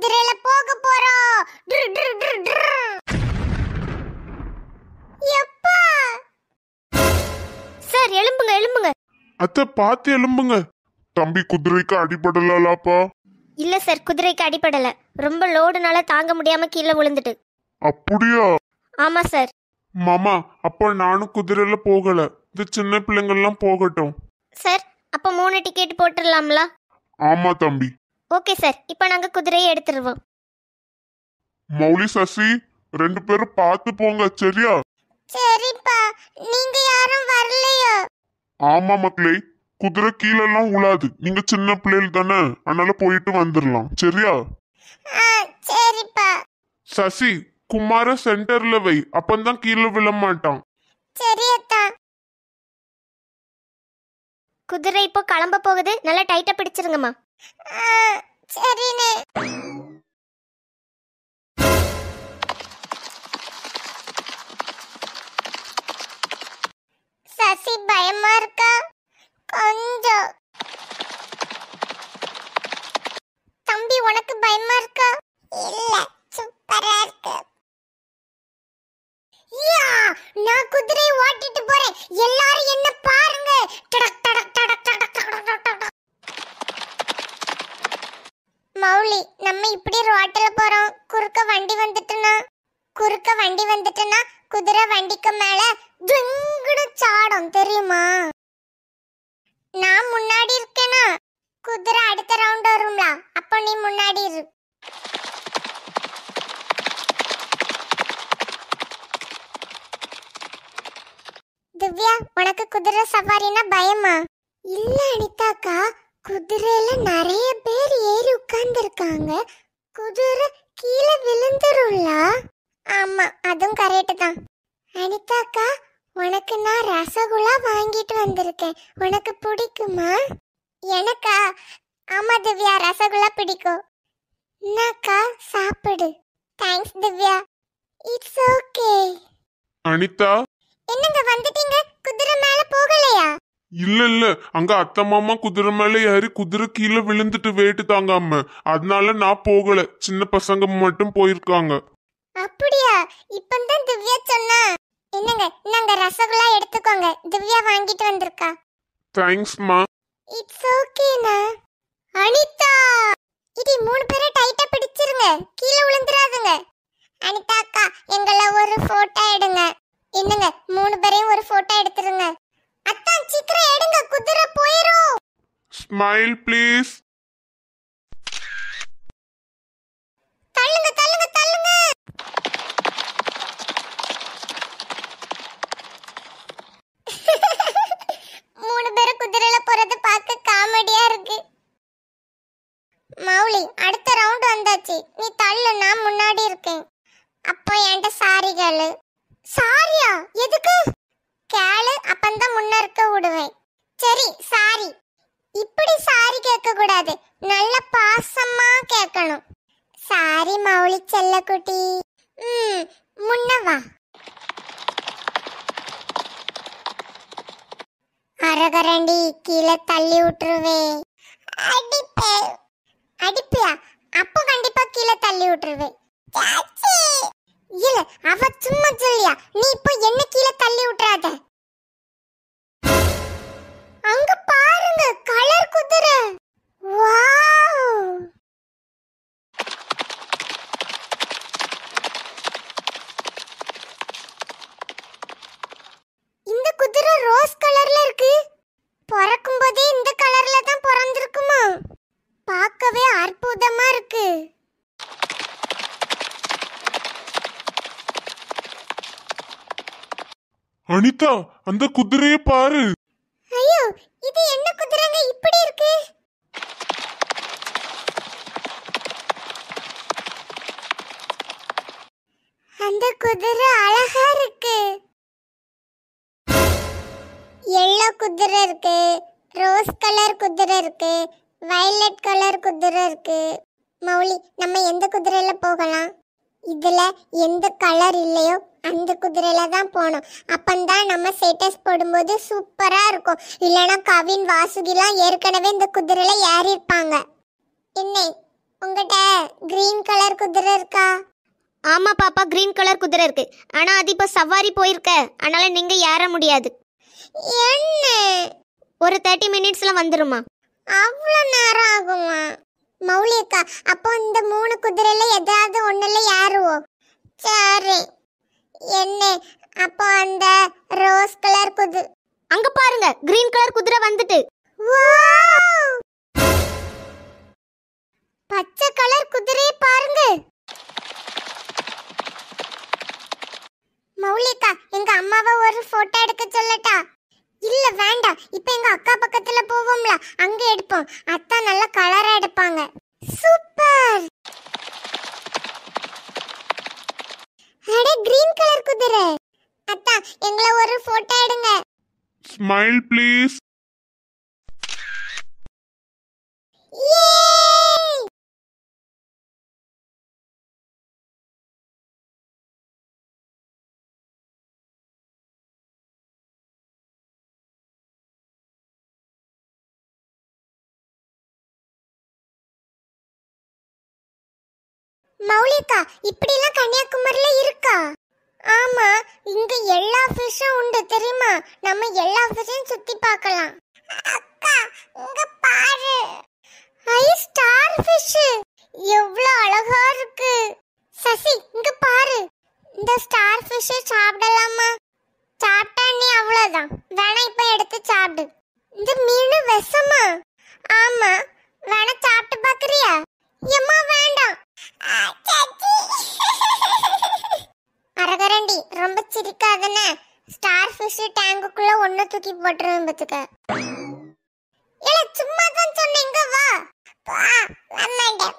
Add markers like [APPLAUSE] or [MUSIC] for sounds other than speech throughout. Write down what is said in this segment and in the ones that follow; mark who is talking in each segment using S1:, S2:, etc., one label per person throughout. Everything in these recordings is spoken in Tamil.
S1: குதிரையில போக போறோம்
S2: எப்பா சார் எழும்புங்க எழும்புங்க
S3: அத்தை பார்த்து எழும்புங்க தம்பி குதிரைக்கு அடிபடலாப்பா
S2: இல்ல சார் குதிரைக்கு அடிபடல ரொம்ப லோடுனால தாங்க முடியாம கீழே விழுந்துட்டு அப்படியா ஆமா சார்
S3: மாமா அப்ப நானும் குதிரையில போகல இந்த சின்ன பிள்ளைங்கள்லாம் போகட்டும்
S2: சார் அப்ப மூணு டிக்கெட் போட்டுடலாம்ல ஆமா தம்பி ஓகே சார் இப்போ நாங்கள் குதிரையை எடுத்துருவோம்
S3: மௌலி சசி ரெண்டு பேரும் பார்த்து போங்க சரியா
S2: சரிப்பா நீங்க
S4: யாரும் வரலையோ
S3: ஆமா மக்களே குதிரை கீழெல்லாம் உழாது நீங்க சின்ன பிள்ளைகள் தானே அதனால போயிட்டு வந்துடலாம் சரியா சரிப்பா சசி குமார சென்டர்ல வை அப்பந்தான் கீழே விழ மாட்டான்
S2: சரியத்தா குதிரை இப்போ கிளம்ப போகுது நல்லா டைட்டா பிடிச்சிருங்கம்மா சரிண்ணே
S4: சசி பயமா இருக்கா கொஞ்சம் தம்பி உனக்கு பயமா இருக்கா இல்லை மேல துங்குடு சாடும் தெரியுமா நான் முன்னாடி இருக்கேனா குதிரை அடுத்த ரவுண்ட் வரும்லா அப்ப நீ முன்னாடி இரு திவ்யா உனக்கு குதிரை சவாரினா பயமா இல்ல அனிதாக்கா குதிரையில நிறைய பேர் ஏறி உட்கார்ந்துருக்காங்க குதிரை கீழே விழுந்துரும்ல ஆமா அதுவும் கரெக்ட் தான் அனிதாக்கா உனக்கு நான் ரசகுல்லா வாங்கிட்டு வந்திருக்கேன் உனக்கு பிடிக்குமா எனக்கா ஆமா திவ்யா ரசகுல்லா பிடிக்கும் என்னக்கா சாப்பிடு thanks Divya it's okay Anita என்னங்க வந்துட்டீங்க
S1: குதிரை
S3: மேல போகலையா இல்ல இல்ல அங்க அத்த மாமா குதிரை மேல ஏறி குதிரை கீழே விழுந்துட்டு வேட்டு தாங்காம அதனால நான் போகல சின்ன பசங்க மட்டும் போயிருக்காங்க
S4: அப்படியா இப்பந்தான் திவ்யா சொன்னா என்னங்க நாங்க ரசகுல்லா எடுத்துக்கோங்க திவ்யா வாங்கிட்டு வந்திருக்கா மா இட்ஸ் நா அனிதா இடி மூணு பேரை டைட்டா பிடிச்சிருங்க கீழே விழுந்துராதுங்க அனிதா அக்கா எங்கள ஒரு போட்டோ எடுங்க என்னங்க மூணு பேரையும் ஒரு போட்டோ
S3: எடுத்துருங்க
S1: அத்தான் சீக்கிரம் எடுங்க குதிரை போயிரும்
S3: ஸ்மைல் ப்ளீஸ்
S4: சாரியா எதுக்கு கேளு அப்பந்தான் முன்ன இருக்க விடுவேன் சரி சாரி இப்படி சாரி கேட்க கூடாது நல்ல பாசமா கேட்கணும் சாரி மௌலி செல்ல குட்டி ம் முன்னவா அரகரண்டி கீழே தள்ளி விட்டுருவே அடிப்பே அடிப்பியா அப்போ கண்டிப்பா கீழே தள்ளி விட்டுருவே இல்ல அவ சும்மா சொல்லியா நீ இப்போ என்ன கீழே தள்ளி விட்டுறாத
S1: அங்க பாருங்க கலர் குதிரை வாவ்
S3: அனிதா அந்த குதிரைய பாரு
S4: ஐயோ இது என்ன குதிரைங்க இப்படி இருக்கு அந்த குதிரை அழகா இருக்கு எல்லோ குதிரை இருக்கு ரோஸ் கலர் குதிரை இருக்கு வயலட் கலர் குதிரை இருக்கு மௌலி நம்ம எந்த குதிரையில போகலாம் இதுல எந்த கலர் இல்லையோ அந்த குதிரையில தான் போனோம் அப்பந்தான் நம்ம ஸ்டேட்டஸ் போடும்போது சூப்பரா இருக்கும் இல்லைன்னா கவின் வாசுகிலாம் ஏற்கனவே இந்த குதிரையில ஏறி
S2: இருப்பாங்க என்ன உங்கள்கிட்ட கிரீன் கலர் குதிரை இருக்கா ஆமா பாப்பா கிரீன் கலர் குதிரை இருக்கு ஆனா அது இப்போ சவாரி போயிருக்க அதனால நீங்க ஏற முடியாது என்ன ஒரு தேர்ட்டி மினிட்ஸில் வந்துருமா அவ்வளோ
S4: நேரம் ஆகுமா மௌலிகா அப்போ இந்த மூணு குதிரையில ஏதாவது ஒண்ணுல ஏறுவோம் சரி என்ன அப்போ அந்த ரோஸ் கலர் குது அங்க பாருங்க கிரீன் கலர் குதிரை வந்துட்டு
S1: போயிரு அத்தா எங்களை ஒரு போட்டோ எடுங்க ஸ்மைல் ப்ளீஸ் மௌலிகா இப்படிலாம் கன்னியாகுமரியில இருக்கா ஆமா இங்க எல்லா ஃபிஷும் உண்டு தெரியுமா
S4: நம்ம எல்லா ஃபிஷையும் சுத்தி பார்க்கலாம் அக்கா இங்க ரொம்ப சிரிக்காதனே ஸ்டார் ஃபிஷ் டேங்குக்குள்ள ஒண்ணு தூக்கி போட்டுருவேன் பத்துக்க இல்ல சும்மா தான் சொன்னீங்க வா வா மேடம்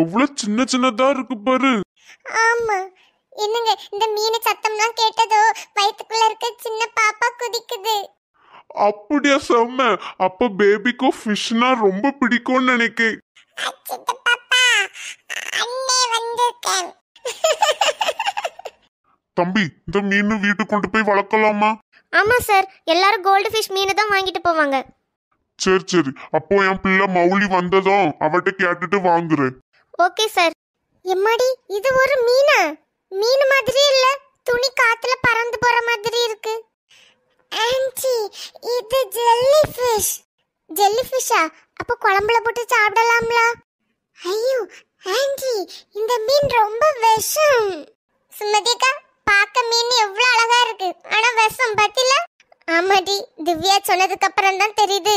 S3: எவ்வளவு சின்ன சின்னதா இருக்கு பாரு
S4: ஆமா என்னங்க இந்த மீன் சத்தம்லாம் கேட்டதோ வயித்துக்குள்ள இருக்க சின்ன பாப்பா குதிக்குது
S3: அப்படியா செம்ம அப்ப பேபிக்கும் ஃபிஷ்னா ரொம்ப பிடிக்கும்னு நினைக்கேன் அச்சிட்டு பாப்பா
S1: அண்ணே வந்திருக்கேன் [LAUGHS]
S3: தம்பி இந்த மீன் வீட்டுக்கு கொண்டு போய் வளர்க்கலாமா
S2: ஆமா சார் எல்லாரும் கோல்டு ஃபிஷ் மீன் தான் வாங்கிட்டு போவாங்க
S3: சரி சரி அப்போ என் பிள்ளை மௌலி வந்ததும் அவட்ட கேட்டுட்டு வாங்குறேன்
S2: ஓகே சார் எம்மாடி இது ஒரு
S4: மீனா மீன் மாதிரி இல்ல துணி காத்துல பறந்து போற மாதிரி இருக்கு ஆன்ட்டி இது ஜெல்லி ஃபிஷ் ஜெல்லி ஃபிஷ்ஷா அப்போ குழம்புல போட்டு சாப்பிடலாம்ல ஐயோ ஆன்ட்டி இந்த மீன் ரொம்ப விஷம் சுமதிக்கா திவ்யா சொன்னதுக்கு அப்புறம் தான் தெரியுது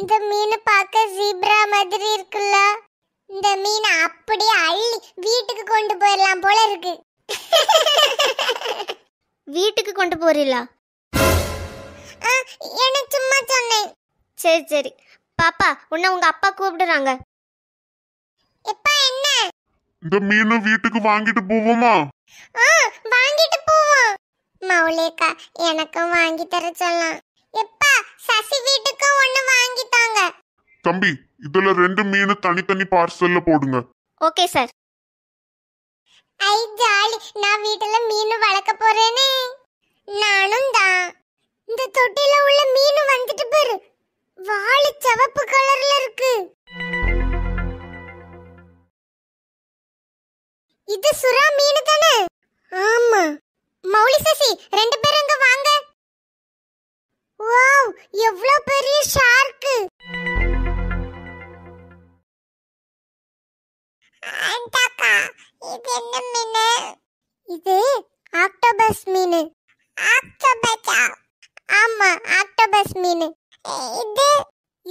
S4: இந்த மீன் பார்க்க ஜீப்ரா மாதிரி இருக்குல்ல இந்த மீனை அப்படியே அள்ளி வீட்டுக்கு கொண்டு போயிடலாம்
S2: போல இருக்கு வீட்டுக்கு கொண்டு போறீங்களா எனக்கு சும்மா சொன்னேன் சரி சரி பாப்பா உன்னை உங்க அப்பா கூப்பிடுறாங்க
S3: இந்த மீனை வீட்டுக்கு வாங்கிட்டு போவோமா
S4: ஆ வாங்கிட்டு போவோம் மௌலிகா எனக்கும் வாங்கி தர சொல்லலாம் எப்பா சசி வீட்டுக்கு ஒண்ணு வாங்கி தாங்க
S3: தம்பி இதுல ரெண்டு மீன் தனித்தனி பார்சல்ல போடுங்க
S4: ஓகே சார் ஐ ஜாலி நான் வீட்டுல மீன் வளர்க்க போறேனே நானும் தான்
S1: இந்த தொட்டில உள்ள மீன் வந்துட்டு பாரு வாளி சிவப்பு கலர்ல இருக்கு இது சுறா மீன் தானே ஆமா மௌலி சசி ரெண்டு பேரும் இங்க வாங்க வாவ் எவ்வளவு பெரிய ஷார்க் ஆண்டாக்கா இது என்ன மீன் இது ஆக்டோபஸ் மீனு ஆக்டோபஸா
S4: ஆமா ஆக்டோபஸ் மீன் இது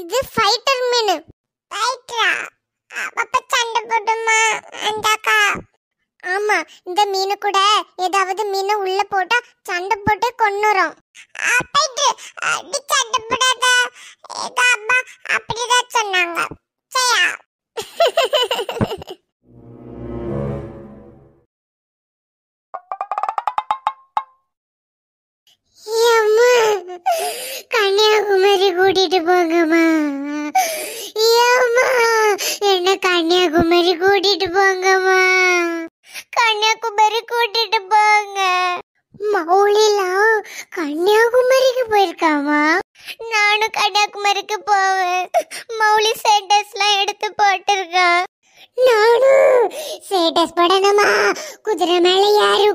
S4: இது ஃபைட்டர் மீன் ஃபைட்டரா அப்ப சண்டை போடுமா ஆண்டாக்கா ஆமா இந்த மீன் கூட ஏதாவது மீன் உள்ள போட்டா சண்டை போட்டு கொன்னுறோம் அப்படி அடி சண்டை போடாத ஏதோ அம்மா அப்படிதான் சொன்னாங்க
S1: சரியா கன்னியாகுமரி கூட்டிட்டு போங்கம்மா
S4: என்ன கன்னியாகுமரி கூட்டிட்டு போங்கம்மா கன்னியாகுமரி கூட்டிட்டு போங்க மௌலிலாம் கன்னியாகுமரிக்கு போயிருக்காமா நானும் கன்னியாகுமரிக்கு போவேன் மௌலி ஸ்டேட்டஸ்லாம் எடுத்து போட்டிருக்கான் நானும் ஸ்டேட்டஸ் குதிரை நானும்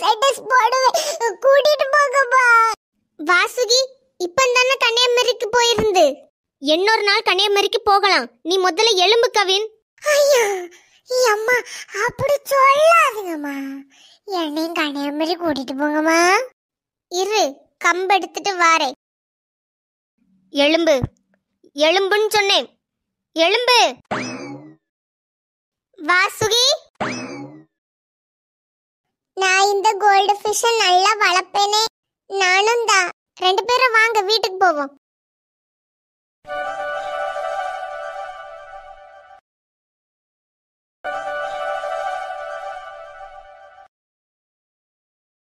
S4: ஸ்டேட்டஸ் போடுவேன் போகப்பா
S2: இப்போ தானே கன்னியாகுமரிக்கு இன்னொரு நாள் கன்னியாகுமரிக்கு போகலாம் நீ முதல்ல எலும்பு கவின் ஐயா அம்மா அப்படி
S4: சொல்லாதுங்கம்மா என்னையும் கன்னியாகுமரி கூட்டிட்டு போங்கம்மா இரு
S2: கம்பெடுத்துட்டு எடுத்துட்டு வாரேன் எலும்பு எலும்புன்னு சொன்னேன் எலும்பு வாசுகி
S1: நான் இந்த கோல்டு ஃபிஷ்ஷை நல்லா வளர்ப்பேனே நானும் தான் ரெண்டு பேரும் வாங்க வீட்டுக்கு போவோம்